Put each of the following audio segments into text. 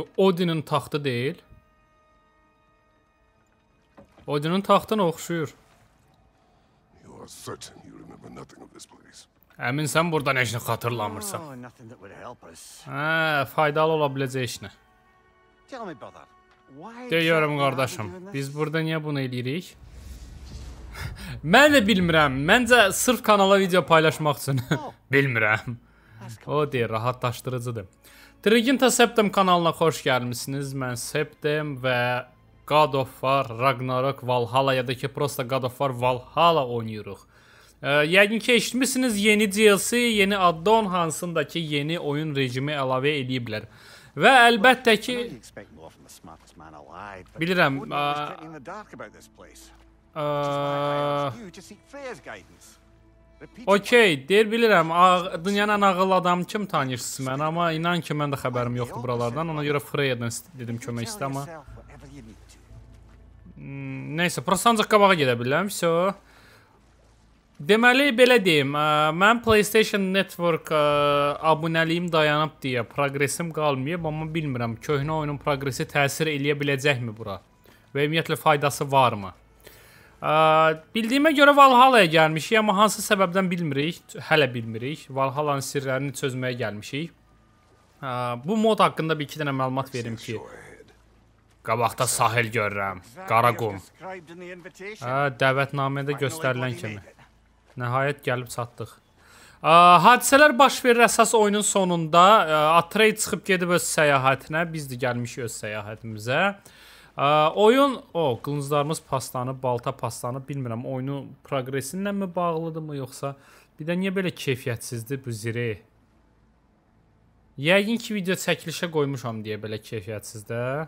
Bu Odinin taxtı deyil. Odinin taxtına oxşuyur. Əmin sən burada nə işini xatırlamırsan. Oh, hə, faydalı ola biləcək işinə. Deyirəm qardaşım, biz burada niyə bunu eləyirik? Mən də bilmirəm. Məncə sırf kanala video paylaşmaq üçün. Oh. bilmirəm. O deyir, rahatlaşdırıcıdır. Triginta Septem kanalına xoş gəlmisiniz. Mən Septem və God of War Ragnarok Valhalla ya da ki prosta God of War Valhalla oynayırıq. E, yəqin ki eşitmisiniz yeni DLC, yeni add-on hansındakı yeni oyun rejimi əlavə eləyiblər. Və əlbəttə ki bilirəm ə, ə, Okey, deyir bilirəm, dünyanın ağıllı adamı kim tanıyırsınız mən, amma inan ki, mən də xəbərim yoxdur buralardan, ona görə Freyadan dedim kömək istə, amma... Hmm, neysə, prosto ancaq qabağa gedə bilirəm, so... Deməli, belə deyim, ə, mən PlayStation Network ə, abunəliyim dayanıb deyə, progresim qalmayıb, amma bilmirəm, köhnə oyunun progresi təsir eləyə biləcəkmi bura? Və ümumiyyətlə, faydası varmı? Bildiyimə görə Valhallaya gəlmişik, amma hansı səbəbdən bilmirik, hələ bilmirik. Valhallanın sirlərini çözməyə gəlmişik. Bu mod haqqında bir iki dənə məlumat verim ki, qabaqda sahil görürəm, qara qum. Dəvətnamədə göstərilən kimi. Nəhayət gəlib çatdıq. Hadisələr baş verir əsas oyunun sonunda. Atrey çıxıb gedib öz səyahətinə, biz də gəlmişik öz səyahətimizə. Oyun, o, qılınclarımız paslanıb, balta paslanıb, bilmirəm, oyunu proqresinlə mi bağlıdırmı, yoxsa bir də niyə belə keyfiyyətsizdir bu ziri? Yəqin ki, video çəkilişə qoymuşam deyə belə keyfiyyətsiz də. Hə?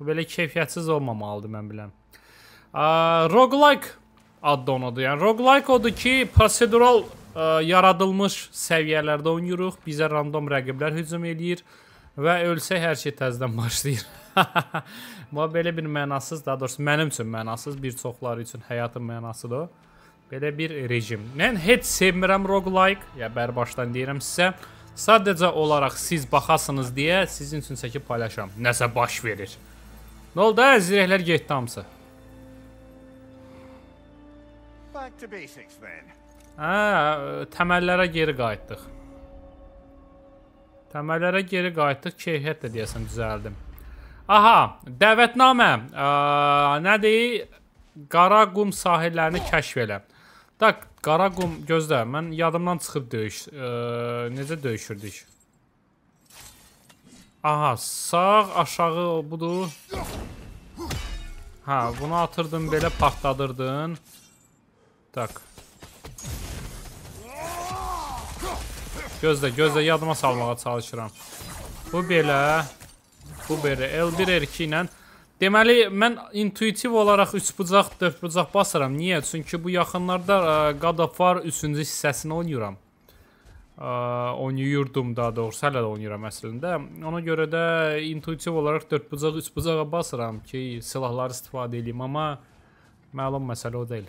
Bu belə keyfiyyətsiz olmamalıdır, mən biləm. Roguelike adda onudur. Yəni, roguelike odur ki, prosedural ə, yaradılmış səviyyələrdə oynayırıq. Bizə random rəqiblər hücum eləyir və ölsək hər şey təzədən başlayır. Bu belə bir mənasız, daha doğrusu mənim üçün mənasız, bir çoxları üçün həyatın mənasıdır. Belə bir rejim. Mən heç sevmirəm roguelike, ya bərbaşdan deyirəm sizə. Sadəcə olaraq siz baxasınız deyə sizin üçün çəkib paylaşıram. Nəsə baş verir. Nə oldu? Zirəklər getdi hamısı. Back to basics then. Hə, təməllərə geri qayıtdıq. Təməllərə geri qayıtdıq, keyfiyyət də deyəsən düzəldim. Aha, dəvətnamə. Ə, nədir? Qaraqum sahillərini kəşf elə. Tak, Qaraqum gözlə. Mən yadımdan çıxıb döyüş. Ə, necə döyüşürdük? Aha, sağ aşağı budur. Hə, bunu atırdın, belə partladırdın. Tak. Gözlə, gözlə yadıma salmağa çalışıram. Bu belə. Bu belə L1, R2 ilə. Deməli, mən intuitiv olaraq 3 bucaq, 4 bucaq basıram. Niyə? Çünki bu yaxınlarda e, God of War 3-cü hissəsini oynayıram. E, oynayırdım daha doğrusu, hələ də oynayıram əslində. Ona görə də intuitiv olaraq 4 bucaq, 3 bucağa basıram ki, silahları istifadə edeyim, amma məlum məsələ o deyil.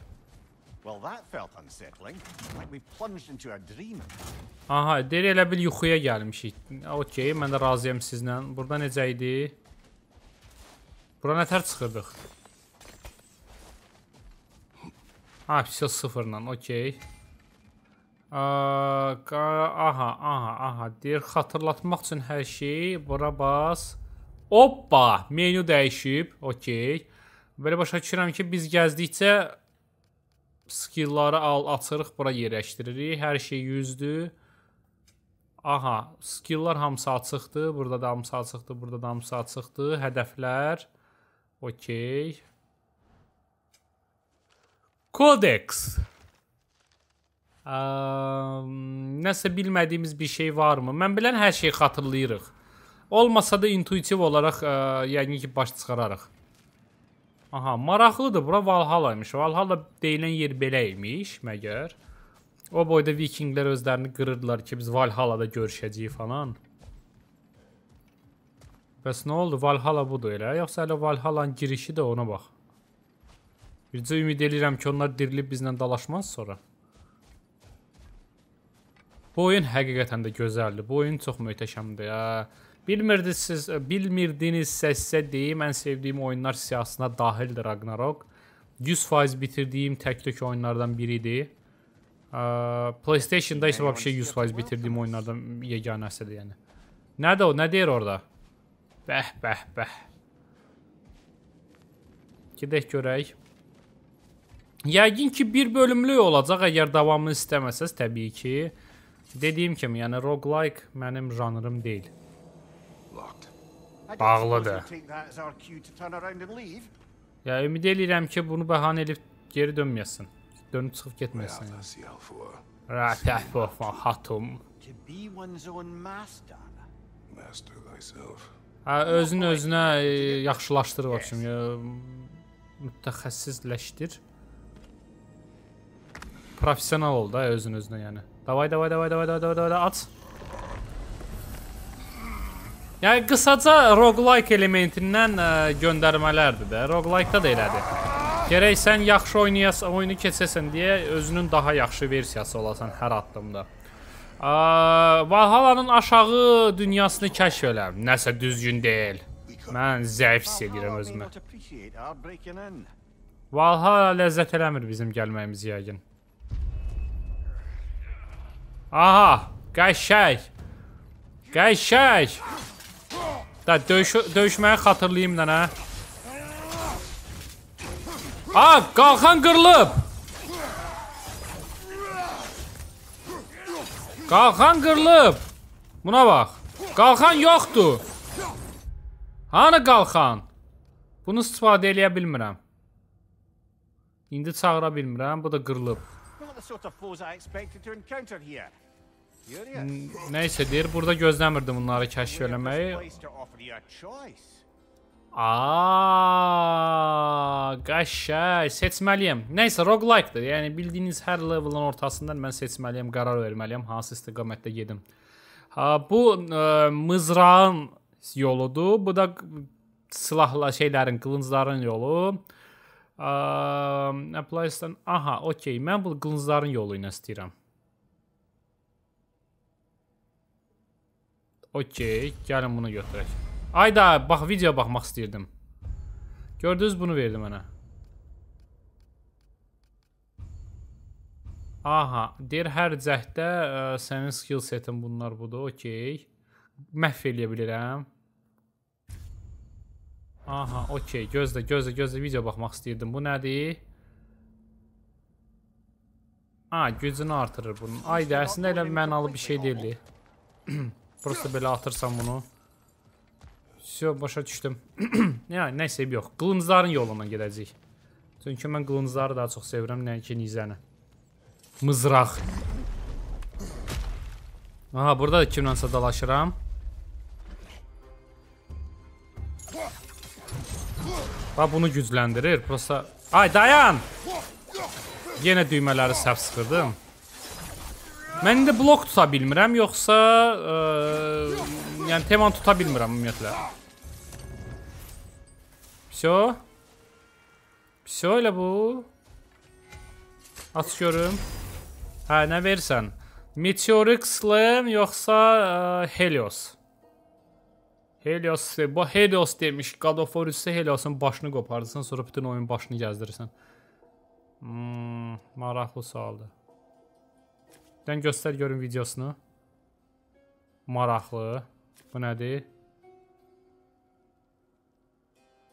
Well, that felt unsettling. Like we've plunged into a dream. Aha, deyir elə bil yuxuya gəlmişik. Okay, mən də razıyam sizlə. Burada necə idi? Bura nətər çıxırdıq? Ha, pixel 0-la. Okay. Aha, aha, aha. Deyir, xatırlatmaq üçün hər şey. Bura bas. Hoppa! Menyu dəyişib. Okay. Belə başa düşürəm ki, biz gəzdikcə skillları al, açırıq, bura yerləşdiririk. Hər şey 100-dür. Aha, skilllar hamısı açıqdır. Burada da hamısı açıqdır, burada da hamısı açıqdır. Hədəflər. Okey. Kodeks. Um, ehm, nəsə bilmədiyimiz bir şey varmı? Mən bilən hər şeyi xatırlayırıq. Olmasa da intuitiv olaraq, ə, yəni ki, baş çıxararıq. Aha, maraqlıdır. Bura Valhalla imiş. Valhalla deyilən yer belə imiş məgər. O boyda vikinglər özlərini qırırdılar ki, biz Valhallada görüşəcəyik falan. Bəs nə oldu? Valhalla budur elə? Yoxsa hələ Valhallanın girişi də ona bax. Bircə ümid edirəm ki, onlar dirilib bizlə dalaşmaz sonra. Bu oyun həqiqətən də gözəldir. Bu oyun çox möhtəşəmdir. Ya. Hə. Bilmirdinizsiz, e, bilmirdinizsə sizə deyim, ən sevdiyim oyunlar siyasına daxildir Ragnarok. 100% bitirdiyim tək-tök oyunlardan biridir. E, PlayStation-da isə vəbşə 100% bitirdiyim oyunlardan yeganəsidir, yəni. Nədir o? Nə deyir orada? Bəh, bəh, bəh. Gedək görək. Yəqin ki, bir bölümlük olacaq, əgər davamını istəməsəz, təbii ki. Dediyim kimi, yəni roguelike mənim janrım deyil. Bağlıdır. Ya ümid eləyirəm ki, bunu bəhanə edib geri dönməyəsin. Dönüb çıxıb getməsin. Rətəhbofan hatum. Hə, özün özünə e, yaxşılaşdır baxım. Ya, mütəxəssisləşdir. Professional ol da özün özünə yəni. Davay davay davay davay davay davay at. Yəni qısaca roguelike elementindən ə, e, göndərmələrdir də. Roguelike-da da elədir. Gərək sən yaxşı oynayas, oyunu keçəsən deyə özünün daha yaxşı versiyası olasan hər addımda. Ə, e, Valhalanın aşağı dünyasını kəşf eləm. Nəsə düzgün deyil. Mən zəif hiss edirəm özümü. Valhalla ləzzət eləmir bizim gəlməyimiz yəqin. Aha, qəşəng. Qəşəng. Da hə, döyüş döyüşməyi xatırlayım nənə. A, qalxan qırılıb. Qalxan qırılıb. Buna bax. Qalxan yoxdur. Hanı qalxan? Bunu istifadə eləyə bilmirəm. İndi çağıra bilmirəm. Bu da qırılıb. Not the sort of foes I expected to encounter here. Hmm, Nəysə deyir, burada gözləmirdim bunları kəşf eləməyi. Aa, qəşəng, seçməliyəm. Nəysə, roguelike-dır. Yəni bildiyiniz hər levelin ortasından mən seçməliyəm, qarar verməliyəm hansı istiqamətdə gedim. Ha, bu ə, e, mızrağın yoludur. Bu da silahla şeylərin, qılıncların yolu. Ə, applies-dan aha, okey. Mən bu qılıncların yolu ilə istəyirəm. Okey, gəlin bunu götürək. Ayda, bax, video baxmaq istəyirdim. Gördünüz, bunu verdi mənə. Aha, deyir, hər cəhddə ə, e, sənin skill setin bunlar budur, okey. Məhv eləyə bilirəm. Aha, okey, gözlə, gözlə, gözlə, video baxmaq istəyirdim. Bu nədir? Ha, gücünü artırır bunun. Ayda, əslində elə mənalı bir şey deyildi. Prosta belə atırsan bunu. Sö, başa düşdüm. yəni, nəsə yox. Qılıncların yolundan gedəcəyik. Çünki mən qılıncları daha çox sevirəm, nəinki nizəni. Mızraq. Aha, burada da kimlənsə dalaşıram. Bax, bunu gücləndirir. Prosta... Ay, dayan! Yenə düymələri səhv sıxırdım. Mən indi blok tuta bilmirəm, yoxsa ə, e, yəni teman tuta bilmirəm ümumiyyətlə. Всё. Всё elə bu. Aç görüm. Hə, nə versən? Meteoric Slam yoxsa ə, e, Helios? Helios, bu Helios demiş. God of War Heliosun başını qoparırsan, sonra bütün oyun başını gəzdirirsən. Hmm, maraqlı sualdır. Dən göstər görün videosunu. Maraqlı. Bu nədir?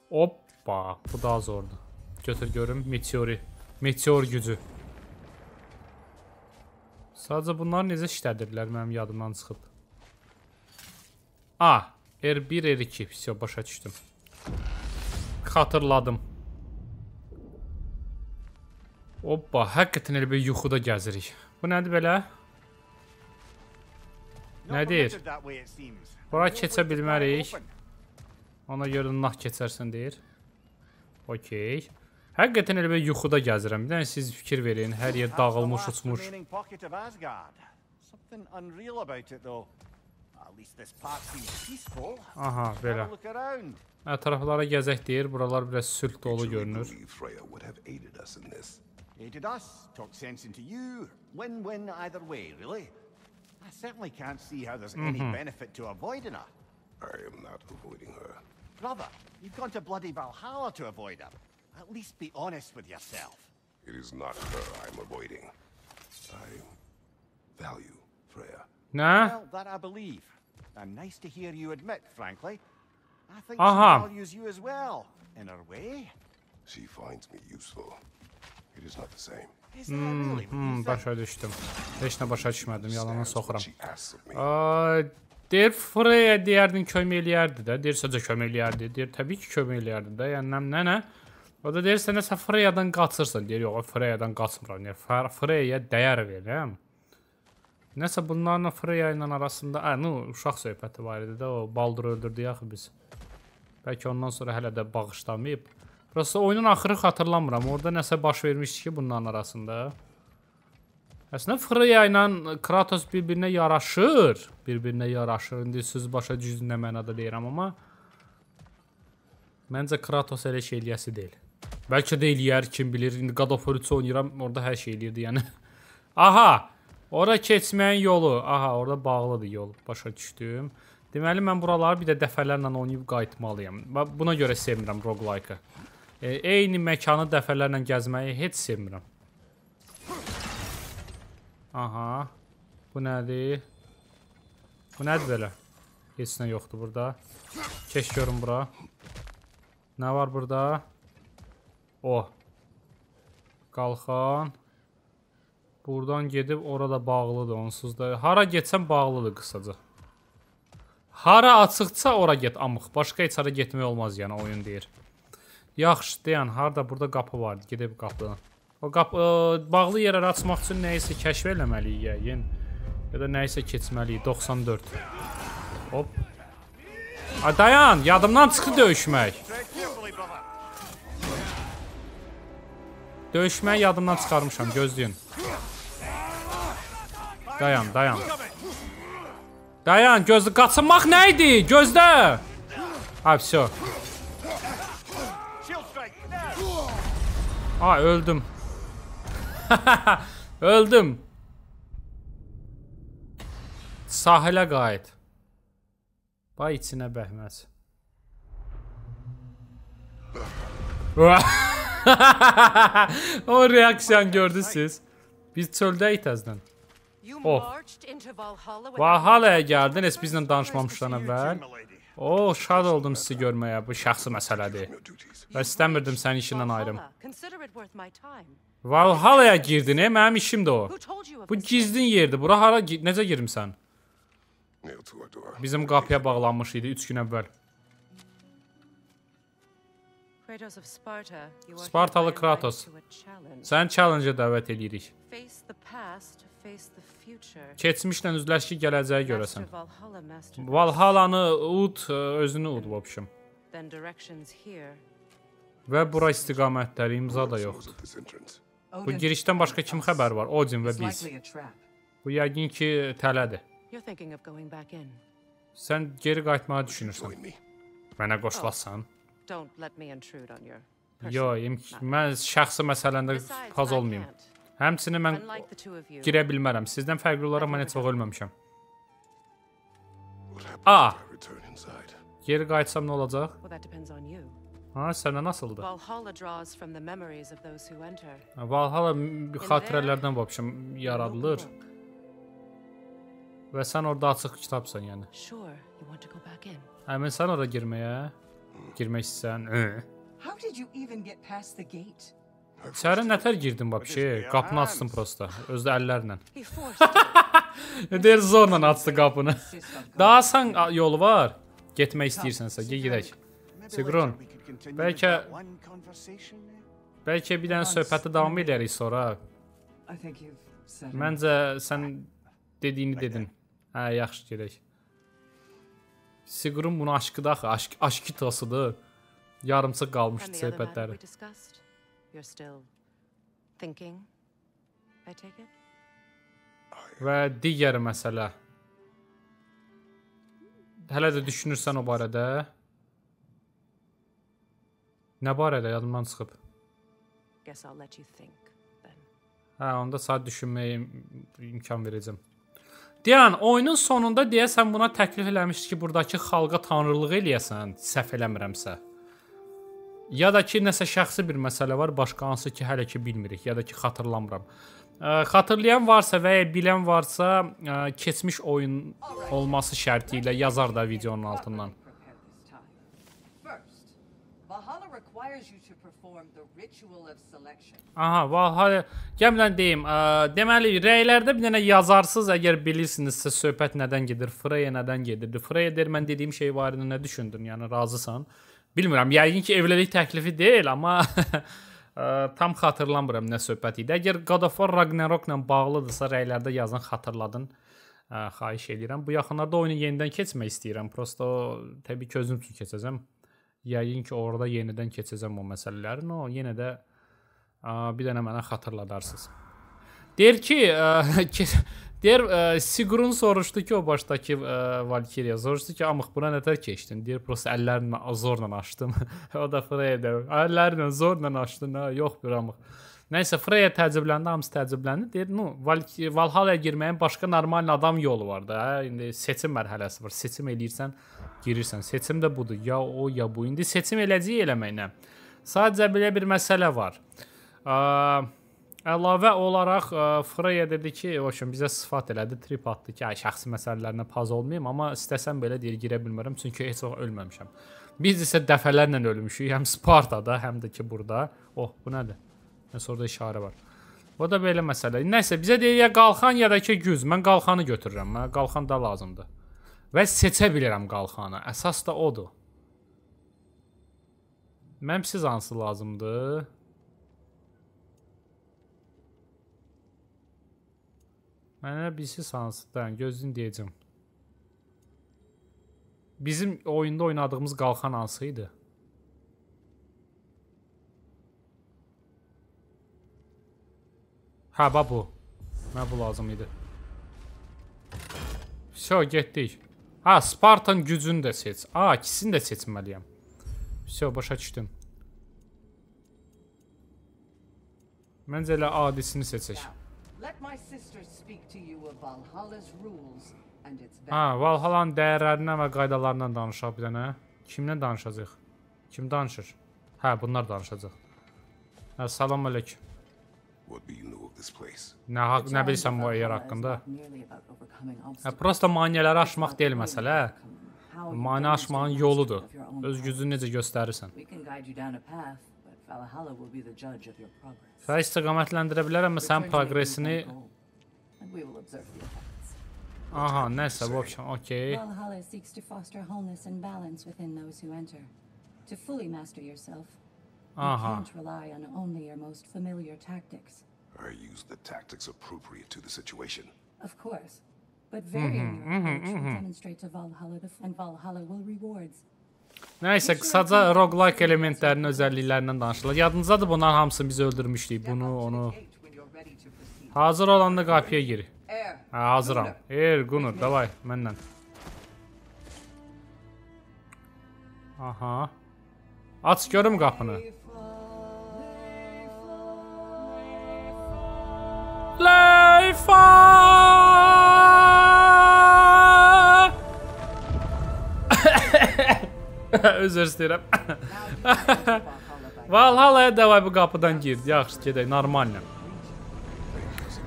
Hoppa. Bu daha zordur. Götür görüm. Meteori. Meteor gücü. Sadəcə bunları necə işlədirlər mənim yadımdan çıxıb. A. R1, R2. Vəsiyo, başa düşdüm. Xatırladım. Hoppa. Həqiqətən elə bir yuxuda gəzirik. Bu nədir belə? Nə deyir? Bura keçə bilmərik. Ona görə nah keçərsən deyir. Okey. Həqiqətən elə bir yuxuda gəzirəm. Bir dənə siz fikir verin. Hər yer dağılmış, uçmuş. Aha, belə. Ətraflara gəzək deyir. Buralar biraz sülh dolu görünür. Aided us, talked sense into you. Win-win either way, really. I certainly can't see how there's mm -hmm. any mm-hmm. benefit to avoiding her. I am not avoiding her. Brother, you've gone to bloody Valhalla to avoid her. At least be honest with yourself. It is not her I'm avoiding. I value Freya. Nah. Well, that I believe. And nice to hear you admit, frankly. I think uh -huh. she uh-huh. values you as well, in her way. She finds me useful. Hmm, hmm, başa düşdüm. Heç nə başa düşmədim, yalana soxuram. Deyir, Freya deyərdin kömək eləyərdi də. Deyir, sadəcə kömək eləyərdi. Deyir, təbii ki, kömək eləyərdi də. Yəni, nə, nə? O da deyir, sənə sən Freyadan qaçırsan. Deyir, yox, Freyadan qaçmıram. Deyir, Freyaya dəyər verirəm. Nəsə bunlarla Freya ilə arasında, ə, hə, nu, uşaq söhbəti var idi də, o Baldur öldürdü yaxı biz. Bəlkə ondan sonra hələ də bağışlamayıb. Prosta oyunun axırı xatırlamıram. Orada nəsə baş vermişdi ki, bunların arasında. Əslində Freya ilə Kratos bir-birinə yaraşır. Bir-birinə yaraşır. İndi siz başa düzgün nə mənada deyirəm, amma məncə Kratos elə şey eləyəsi deyil. Bəlkə də eləyər, kim bilir. İndi God of War 3 oynayıram, orada hər şey eləyirdi, yəni. Aha! Ora keçməyin yolu. Aha, orada bağlıdır yol. Başa düşdüm. Deməli mən buraları bir də dəfələrlə oynayıb qayıtmalıyam. Buna görə sevmirəm roguelike-ı. E, eyni məkanı dəfələrlə gəzməyi heç sevmirəm. Aha. Bu nədir? Bu nədir belə? Heç nə yoxdur burada. Keş görüm bura. Nə var burada? O. Oh. Qalxan. Buradan gedib orada bağlıdır onsuz da. Hara getsən bağlıdır qısaca. Hara açıqsa ora get amıq. Başqa heç hara getmək olmaz yəni oyun deyir. Yaxşı, deyən, harda burada qapı vardı, gedib qapıdan. O qapı ə, bağlı yerləri açmaq üçün nə isə kəşf eləməliyik ya, yəni ya da nə isə keçməliyik. 94. Hop. A dayan, yadımdan çıxdı döyüşmək. Döyüşməyi yadımdan çıxarmışam, gözləyin. Dayan, dayan. Dayan, gözlə, qaçınmaq nə idi? Gözlə. Ha, vəsə. Aa öldüm. öldüm. Sahile gayet. Bay içinə bəhməz. o reaksiyon gördü siz. Biz çöldəyik təzdən. Oh. Valhallaya gəldiniz, bizden danışmamışdan əvvəl. O, şad oldum sizi görməyə. Bu şəxsi məsələdir. Və istəmirdim səni işindən ayrım. Valhallaya girdin, e? Mənim işim də o. Bu gizlin yerdir. Bura hara necə girmisən? Bizim qapıya bağlanmış idi 3 gün əvvəl. Spartalı Kratos. Səni challenge-a dəvət eləyirik. Keçmişlə üzləş ki, gələcəyi görəsən. Valhalanı ud, e, özünü ud, v общем. Və bura istiqamətləri imza da yoxdur. Bu girişdən başqa kim xəbər var? Odin və biz. Bu yəqin ki, tələdir. Sən geri qayıtmağı düşünürsən. Mənə qoşulasan. Oh, Yo, mən şəxsi məsələndə faz olmayım. Həmçinin mən girə bilmərəm. Sizdən fərqli olaraq mən heç vaxt ölməmişəm. A. Geri qayıtsam nə olacaq? Ha, sənə nasıldı? Valhalla xatirələrdən vəbşəm yaradılır. Və sən orada açıq kitabsan, yəni. Əmin sən ora girməyə? Hmm. Girmək istəsən? How did you even get past the gate? Səhərə nətər girdin vapşi? Qapını hə, açsın prosta. Özü əllərlə. E, deyir zorla açdı qapını. Daha asan yolu var. Getmək istəyirsənsə, gel gedək. Sigrun, bəlkə bəlkə bir dənə söhbətə davam edərik sonra. Məncə sən dediyini dedin. Hə, yaxşı gedək. Sigrun bunu aşkıda axı, aşk aşkitasıdır. Yarımçıq qalmışdı söhbətləri. You're still thinking, I take it? Və digər məsələ. Hələ də düşünürsən o barədə? Nə barədə yadımdan çıxıb? Guess I'll let you think then. Hə, onda saat düşünməyə imkan verəcəm. Deyən, oyunun sonunda deyəsən buna təklif eləmişdi ki, burdakı xalqa tanrılıq eləyəsən, səhv eləmirəmsə. Ya da ki, nəsə şəxsi bir məsələ var, başqa hansı ki, hələ ki bilmirik, ya da ki, xatırlamıram. Ə, xatırlayan varsa və ya bilən varsa, ə, keçmiş oyun olması şərti ilə yazar da videonun altından. Aha, Valhalla. Gəmilən deyim, ə, deməli rəylərdə bir dənə yazarsınız əgər bilirsinizsə söhbət nədən gedir, Freya nədən gedirdi. Freya deyir mən dediyim şey barədə nə düşündün? Yəni razısan? bilmirəm, yəqin ki, evlilik təklifi deyil, amma e, tam xatırlamıram nə söhbət idi. Əgər God of War Ragnarok ilə bağlıdırsa, rəylərdə yazın, xatırladın. Ə, e, xahiş edirəm. Bu yaxınlarda oyunu yenidən keçmək istəyirəm. Prosta təbii ki, özüm üçün keçəcəm. Yəqin ki, orada yenidən keçəcəm o məsələlərin. O yenə də ə, e, bir dənə mənə xatırladarsınız. Deyir ki, ə, Deyir, ə, e, Sigrun soruşdu ki, o başdakı ə, e, Valkyria soruşdu ki, "Amıq, buna nətər keçdin?" Deyir, "Prosta əllərimlə zorla açdım." o da Freya deyir, "Əllərimlə zorla açdın, ha, hə, yox bir amıq." Nəysə Freya təəccübləndi, hamısı təəccübləndi. Deyir, "Nu, Val Valhallaya girməyin başqa normal adam yolu var da. Hə? İndi seçim mərhələsi var. Seçim eləyirsən, girirsən. Seçim də budur. Ya o, ya bu. İndi seçim eləcəyi eləməklə. Sadəcə belə bir məsələ var. Ə, Əlavə olaraq e, Freya dedi ki, oşun bizə sifat elədi, trip atdı ki, ay şəxsi məsələlərinə paz olmayım, amma istəsəm belə deyir, girə bilmirəm, çünki heç vaxt ölməmişəm. Biz isə dəfələrlə ölmüşük, həm Spartada, həm də ki burada. Oh, bu nədir? Nəsə orada işarə var. O da belə məsələ. Nəsə bizə deyir ya qalxan ya da ki güz. Mən qalxanı götürürəm. Mən qalxan da lazımdır. Və seçə bilərəm qalxanı. Əsas da odur. Mən siz hansı lazımdır? Mənə bilsin sansıdan yəni gözün deyəcəm. Bizim oyunda oynadığımız qalxan hansı idi? Hə, bax bu. Mənə bu lazım idi. Всё, getdik. Ha, hə, Spartan gücünü də seç. A, ikisini də seçməliyəm. Всё, başa düşdüm. Məncə elə adisini seçək. Yeah. Let my sisters speak to you of Valhalla's rules and its values. Ha, Valhallanın dəyərlərindən və qaydalarından danışaq bir dənə. Kimlə danışacağıq? Kim danışır? Hə, bunlar danışacaq. Assalamu hə, alaykum. What do you know of this place? Nə haqq nə bilirsən bu yer haqqında? Hə, prosta maneələri aşmaq deyil məsələ. Mane aşmağın yoludur. Öz gücünü necə göstərirsən. the Sahi istiqamətləndirə bilərəmmi sənin progresini? Aha, nəsə, bu option, okey. Valhalla seeks to foster wholeness and balance within those who enter. To fully master yourself, you can't rely on only your most familiar tactics. I use the tactics appropriate to the situation. Of course. But varying mm-hmm, your approach mm-hmm, mm-hmm. demonstrates a Valhalla and Valhalla will rewards Nəysə, qısaca roguelike elementlərinin özəlliklərindən danışılır. Yadınızdadır, bunların hamısını biz öldürmüşdük. Bunu, onu. Hazır olanda qapıya gir. Hə, hazıram. Ey, Gunur, davay, mənlə. Aha. Aç görüm qapını. Life! Özür istəyirəm. Valhallaya davay bu qapıdan gir. Yaxşı, gedək, normalnə.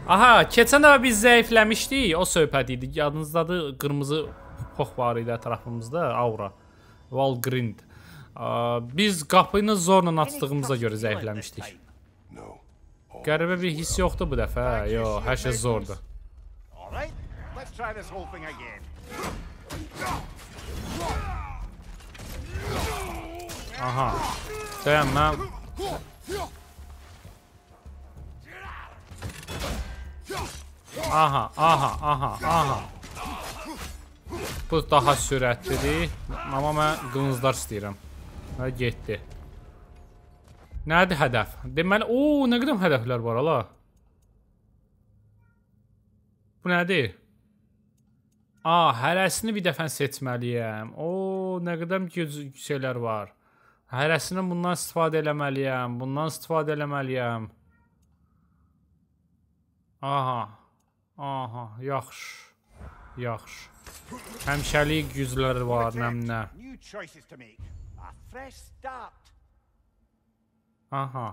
Aha, keçən dəfə biz zəifləmişdik, o söhbət idi. Yadınızdadır, qırmızı pox var idi ətrafımızda, aura. Valgrind. Biz qapını zorla açdığımıza görə zəifləmişdik. Qəribə bir hiss yoxdur bu dəfə. Hə? Yo, hər şey zordur. All right. Let's try this whole thing again. Aha. Dayan mən. Aha, aha, aha, aha. Bu daha sürətlidir. Amma mən qılınclar istəyirəm. Və getdi. Nədir hədəf? Deməli, o, nə qədər hədəflər var ala? Bu nədir? A, hərəsini bir dəfə seçməliyəm. O, nə qədər güc şeylər var. Hərəsini bundan istifadə eləməliyəm. Bundan istifadə eləməliyəm. Aha. Aha, yaxşı. Yaxşı. Həmşəlik gücləri var nəmnə. Aha.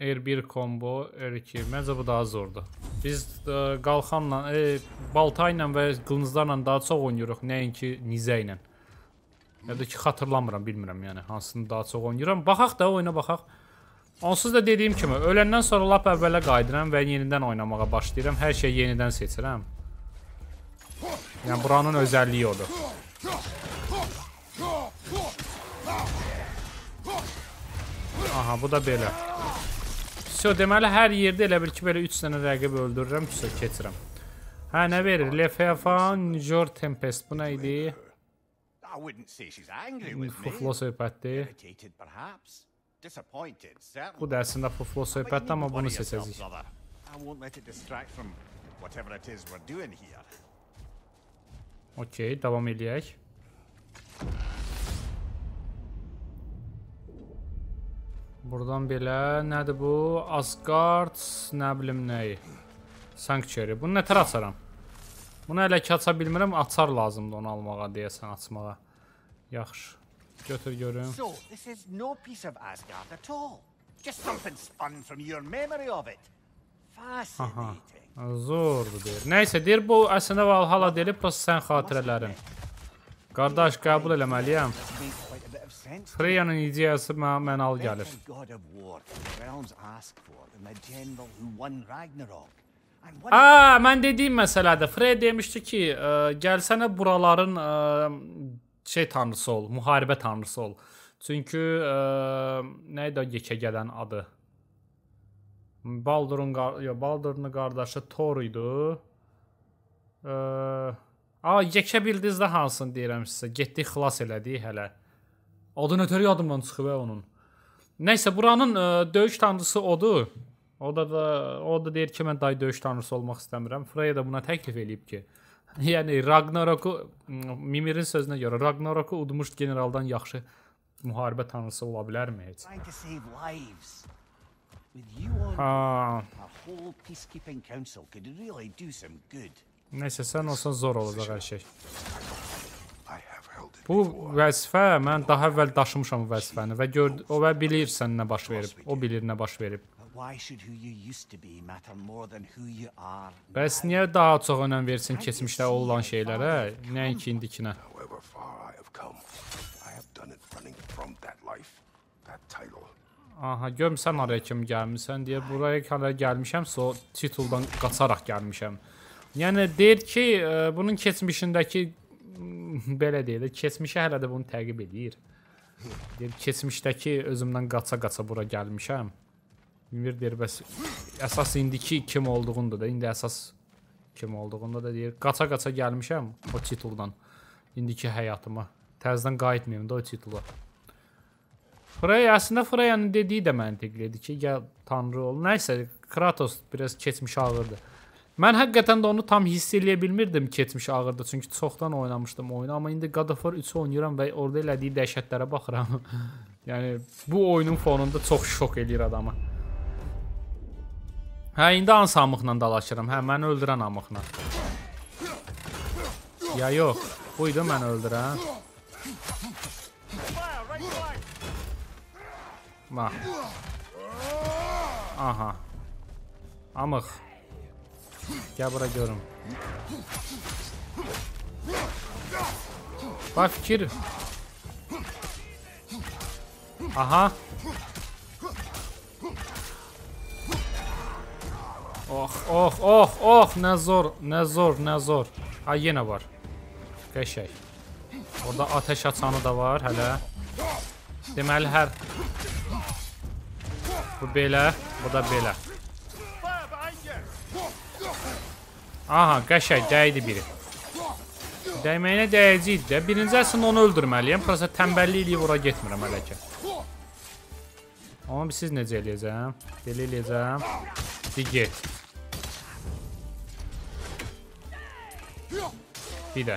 R1 combo, R2. Məncə bu daha zordur. Biz ə, e, qalxanla, e, balta ilə və qılınclarla daha çox oynayırıq, nəinki nizə ilə. Ya da ki, xatırlamıram, bilmirəm, yəni hansını daha çox oynayıram. Baxaq da, oyuna baxaq. Onsuz da dediyim kimi, öləndən sonra lap əvvələ qayıdıram və yenidən oynamağa başlayıram. Hər şey yenidən seçirəm. Yəni, buranın özəlliyi odur. Aha, bu da belə. Sö, deməli, hər yerdə elə bil ki, belə 3 dənə rəqib öldürürəm ki, keçirəm. Hə, nə verir? Lefefan, Jor Tempest, bu nə idi? Hə. I wouldn't say she's angry with me. öpətdi. Irritated perhaps. Disappointed, certainly. Bu da əslində fuflos söhbətdi, amma bunu seçəcəyik. I won't let it distract from whatever it is we're doing here. Okay, davam eləyək. Buradan belə nədir bu? Asgard, nə bilim nəyi. Sanctuary. Bunu nə tər açaram? Bunu hələ ki aça bilmirəm, açar lazımdır onu almağa, deyəsən açmağa. Yaxşı. Götür görüm. So, this is no piece of Asgard at all. Just something spun from your memory of it. Fascinating. Aha. Zordur deyir. Nəysə, deyir bu əslində Valhalla deyil, prosta sən xatirələrin. Qardaş, qəbul eləməliyəm. Freyanın ideyası mənə mənalı gəlir. A, mən dediyim məsələdir. Frey demişdi ki, ə, e, gəlsənə buraların ə, e, şey tanrısı ol, müharibə tanrısı ol. Çünki ə, e, nə idi o yekə gələn adı? Baldurun yo Baldurun qardaşı Thor idi. Ə, a, yekə bildizdə hansını deyirəm sizə. Getdi xilas elədi hələ. Adını ötürü yadımdan çıxıb hə onun. Nəysə buranın ə, döyüş tanrısı odur. O da da o da deyir ki, mən day döyüş tanrısı olmaq istəmirəm. Freya da buna təklif eləyib ki, yəni Ragnarok'u Mimir'in sözünə görə Ragnarok'u udmuş generaldan yaxşı müharibə tanrısı ola bilərmi heç? Ha. Nəysə, sən olsan zor olacaq hər şey. Bu vəzifə mən daha əvvəl daşımışam vəzifəni və gör o və bilirsən nə baş verib. O bilir nə baş verib. Why should who you used to be matter more than who you are? Bəs niyə daha çox önəm versin keçmişdə olan şeylərə, nəinki indikinə? However far I have come, I have done it running from that life, that title. Aha, görmüsən araya kim gəlmisən deyə buraya hələ gəlmişəmsə o tituldan qaçaraq gəlmişəm. Yəni deyir ki, e, bunun keçmişindəki hmm, belə deyir, keçmişi hələ də bunu təqib edir. Deyir, keçmişdəki özümdən qaça-qaça bura gəlmişəm. Mimir deyir, bəs əsas indiki kim olduğunda da, indi əsas kim olduğunda da deyir, qaça-qaça gəlmişəm o tituldan, indiki həyatıma. Təzdən qayıtmayım da o titula. Freya, əslində Freyanın dediyi də məntiqlidir ki, gəl tanrı ol. Nəysə, Kratos biraz keçmiş ağırdır. Mən həqiqətən də onu tam hiss eləyə bilmirdim keçmiş ağırdı. Çünki çoxdan oynamışdım oyunu, amma indi God of War 3-ü oynayıram və orada elədiyi dəhşətlərə baxıram. yəni bu oyunun fonunda çox şok eləyir adamı. Hə, indi hansı amıqla dalaşıram? Hə, məni öldürən amıqla. Ya yox, buydu məni öldürən. Ma. Aha. Amıq. Gəl bura görüm. Bax fikir. Aha. Oh, oh, oh, oh, nə zor, nə zor, nə zor. Ha, yenə var. Qəşək. Orada atəş açanı da var hələ. Deməli hər Bu belə, bu da belə. Aha, qəşək, dəydi biri. Dəyməyinə dəyəcəyik də. Birinci əslində onu öldürməliyəm. Prosta təmbəllik eləyib ora getmirəm hələ ki. Amma siz necə eləyəcəm? Belə eləyəcəm. Di get. Bir də.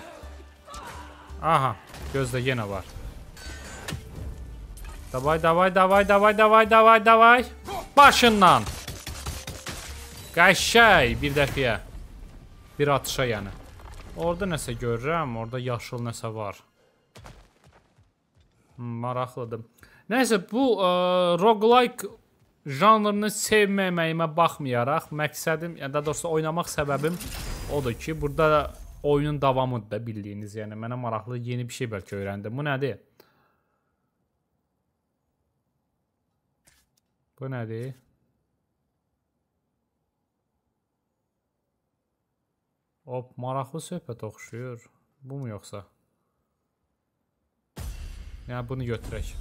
Aha, gözdə yenə var. Davay, davay, davay, davay, davay, davay, davay. Başından. Qəşəy bir dəfəyə. Bir atışa yəni. Orada nəsə görürəm, orada yaşıl nəsə var. Hmm, maraqlıdır. Nəsə bu ə, e, roguelike janrını sevməməyimə baxmayaraq məqsədim, yəni daha doğrusu oynamaq səbəbim odur ki, burada oyunun davamıdır da bildiyiniz. Yəni mənə maraqlı yeni bir şey bəlkə öyrəndim. Bu nədir? Bu nədir? Hop, maraqlı söhbət oxşuyur. Bumu yoxsa? Yəni bunu götürək.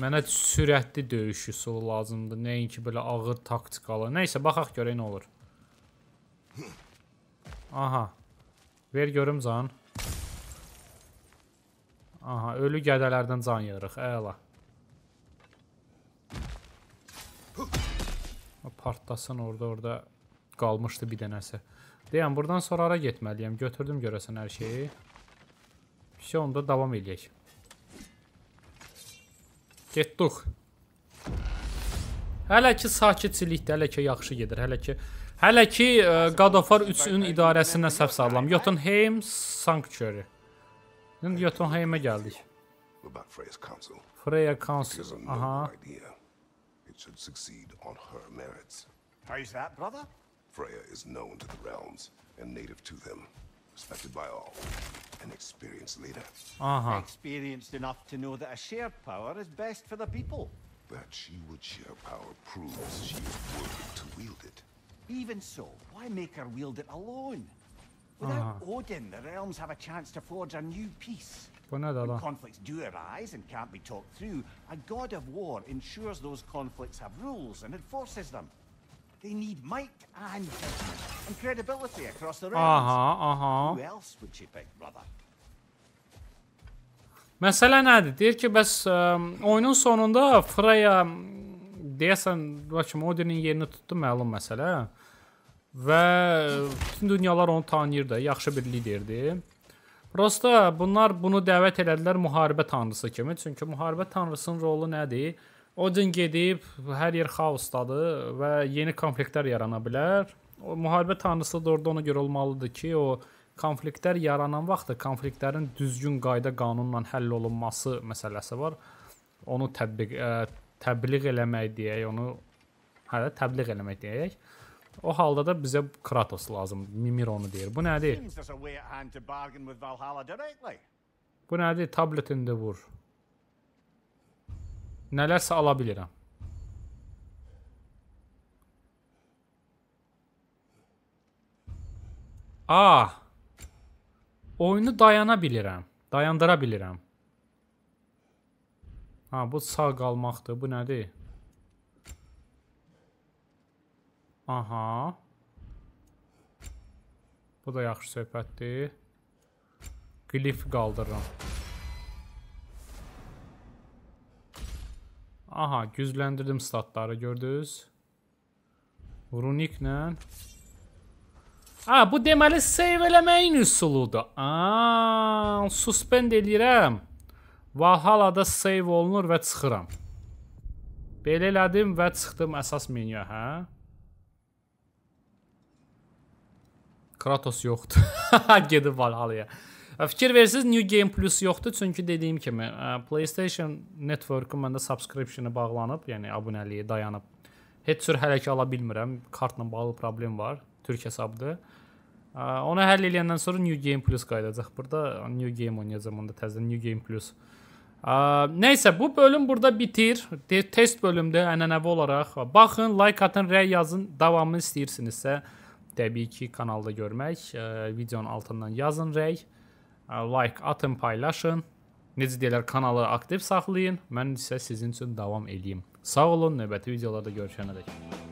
Mənə sürətli döyüş üsulu lazımdır. Nəinki belə ağır taktikalı. Nəysə baxaq görək nə olur. Aha. Ver görüm can. Aha, ölü gədələrdən can yığırıq. Əla. Partlasın orada, orada qalmışdı bir dənəsi. Deyəm, buradan sonra ara getməliyəm. Götürdüm görəsən hər şeyi. Bir şey onda davam eləyək. Getdik. Hələ ki sakitçilikdə, hələ ki yaxşı gedir, hələ ki Hələ ki God of War 3-ün idarəsinə səhv sallam. Jotunheim Sanctuary. İndi Jotunheimə gəldik. Freya Council. Aha. It should succeed on her merits. How's that, brother? Freya is known to the realms and native to them, respected by all, an experienced leader. Aha. Experienced enough to know that a shared power is best for the people. That she would share power proves she is worthy to wield it. Even so, why make her wield it alone? Without Aha. Odin, the realms have a chance to forge a new peace. When conflicts do arise and can't be talked through, a god of war ensures those conflicts have rules and enforces them. They need might and and credibility across the realms. Aha, aha. Who else would she pick, brother? Məsələ nədir? Deyir ki, bəs ə, um, oyunun sonunda Freya um, deyəsən, bakım Odin'in yerini tutdu məlum məsələ. Və e, bütün dünyalar onu tanıyır da, yaxşı bir liderdir. Prosta bunlar bunu dəvət elədilər müharibə tanrısı kimi. Çünki müharibə tanrısının rolu nədir? Odin gedib, hər yer xaosdadır və yeni konfliktlər yarana bilər. O müharibə tanrısı da orada ona görə olmalıdır ki, o konfliktlər yaranan vaxtda konfliktlərin düzgün qayda qanunla həll olunması məsələsi var. Onu tətbiq ə, e, təbliğ eləmək deyək, onu hələ təbliğ eləmək deyək. O halda da bizə Kratos lazımdır. Mimir onu deyir. Bu nədir? Bu nədir? Tabletində vur. Nələrsə ala bilirəm. A. Oyunu dayana bilirəm. Dayandıra bilirəm. Ha, bu sağ qalmaqdır. Bu nədir? Aha. Bu da yaxşı söhbətdir. Qlif qaldırıram. Aha, gücləndirdim statları, gördünüz? Runiklə. A, bu deməli save eləməyin üsuludur. A, suspend eləyirəm. Valhalla-da save olunur və çıxıram. Belə elədim və çıxdım əsas menyuya, hə? Kratos yoxdur. Gedib Valhallaya. E, fikir versiniz New Game Plus yoxdur, çünki dediyim kimi e, PlayStation Network-un məndə subscription-ı bağlanıb, yəni abunəliyi dayanıb. Heç cür hələ ki ala bilmirəm. Kartla bağlı problem var. Türk hesabıdır. E, onu həll edəndən sonra New Game Plus qayıdacaq. Burada New Game oynayacam onda təzə New Game Plus. Nəysə bu bölüm burada bitir. Test bölümdə ənənəvi olaraq baxın, like atın, rəy yazın, davamını istəyirsinizsə. Təbii ki, kanalda görmək, e, videonun altından yazın rəy, e, like atın, paylaşın. Necə deyirlər, kanalı aktiv saxlayın. Mən isə sizin üçün davam eləyim. Sağ olun, növbəti videolarda görüşənədək.